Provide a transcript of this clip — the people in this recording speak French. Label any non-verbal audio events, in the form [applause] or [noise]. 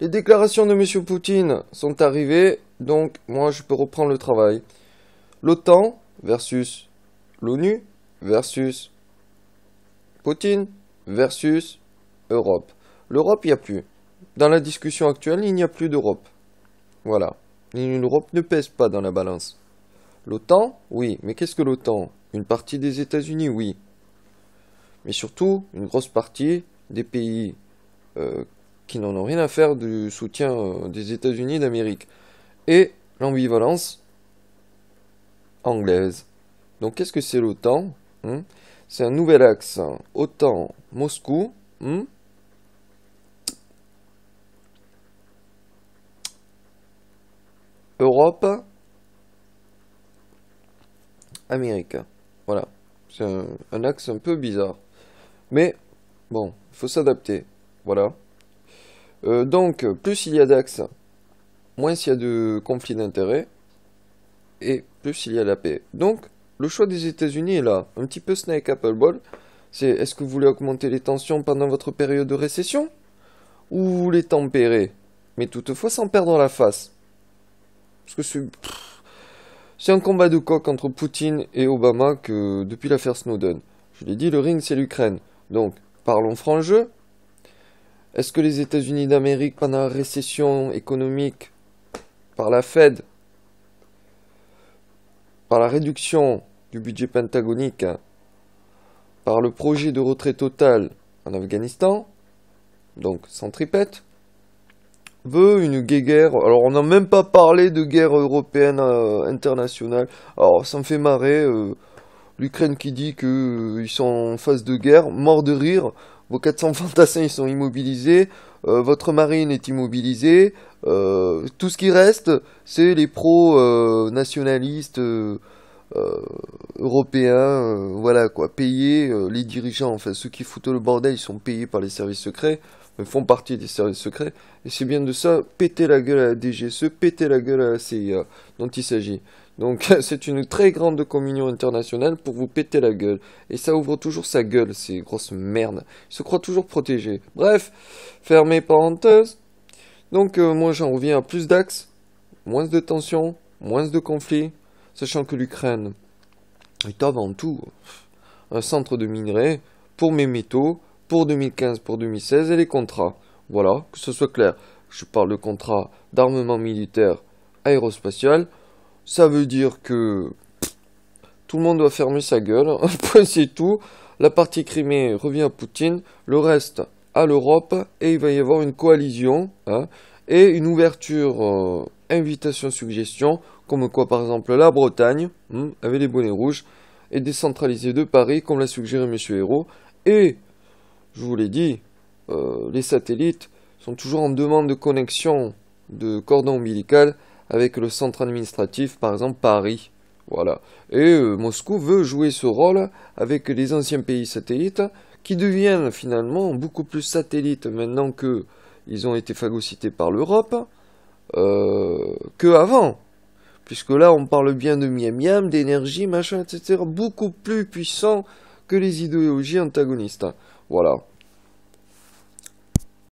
Les déclarations de M. Poutine sont arrivées, donc moi je peux reprendre le travail. L'OTAN versus l'ONU versus Poutine versus Europe. L'Europe, il n'y a plus. Dans la discussion actuelle, il n'y a plus d'Europe. Voilà. L'Europe ne pèse pas dans la balance. L'OTAN, oui. Mais qu'est-ce que l'OTAN Une partie des États-Unis, oui. Mais surtout, une grosse partie des pays euh, qui n'en ont rien à faire du soutien euh, des États-Unis d'Amérique, et l'ambivalence anglaise. Donc qu'est-ce que c'est l'OTAN hein C'est un nouvel axe. OTAN, Moscou. Hein Europe, Amérique. Voilà. C'est un axe un peu bizarre. Mais bon, il faut s'adapter. Voilà. Euh, donc, plus il y a d'axes, moins il y a de conflits d'intérêts, et plus il y a la paix. Donc, le choix des États-Unis est là, un petit peu Snake Appleball. C'est est-ce que vous voulez augmenter les tensions pendant votre période de récession Ou vous voulez tempérer Mais toutefois sans perdre la face. Parce que c'est. un combat de coq entre Poutine et Obama que depuis l'affaire Snowden. Je l'ai dit, le ring c'est l'Ukraine. Donc, parlons franc jeu, est-ce que les États-Unis d'Amérique, pendant la récession économique par la Fed, par la réduction du budget pentagonique, par le projet de retrait total en Afghanistan, donc sans tripette, veut une guerre. Alors on n'a même pas parlé de guerre européenne euh, internationale. Alors ça me fait marrer. Euh, L'Ukraine qui dit qu'ils euh, sont en phase de guerre, mort de rire vos 400 fantassins ils sont immobilisés, euh, votre marine est immobilisée, euh, tout ce qui reste, c'est les pros euh, nationalistes euh, européens, euh, voilà quoi, payés, euh, les dirigeants, enfin ceux qui foutent le bordel, ils sont payés par les services secrets, ils font partie des services secrets, et c'est bien de ça, péter la gueule à la DGSE, péter la gueule à la CIA, dont il s'agit. Donc [laughs] c'est une très grande communion internationale pour vous péter la gueule. Et ça ouvre toujours sa gueule, ces grosses merdes. Ils se croient toujours protégés. Bref, fermez parenthèse. Donc moi j'en reviens à plus d'axes, moins de tensions, moins de conflits, sachant que l'Ukraine est avant tout un centre de minerais pour mes métaux, pour 2015, pour 2016 et les contrats. Voilà, que ce soit clair. Je parle de contrat d'armement militaire aérospatial. Ça veut dire que tout le monde doit fermer sa gueule. [laughs] point c'est tout. La partie Crimée revient à Poutine. Le reste à l'Europe. Et il va y avoir une coalition hein, et une ouverture euh, invitation-suggestion comme quoi par exemple la Bretagne hmm, avait les bonnets rouges, et décentralisée de Paris, comme l'a suggéré M. Hérault. Et, je vous l'ai dit, euh, les satellites sont toujours en demande de connexion de cordon ombilical avec le centre administratif, par exemple Paris. Voilà. Et euh, Moscou veut jouer ce rôle avec les anciens pays satellites qui deviennent finalement beaucoup plus satellites maintenant qu'ils ont été phagocytés par l'Europe euh, que avant. Puisque là, on parle bien de miam miam, d'énergie, machin, etc. Beaucoup plus puissant que les idéologies antagonistes. Voilà.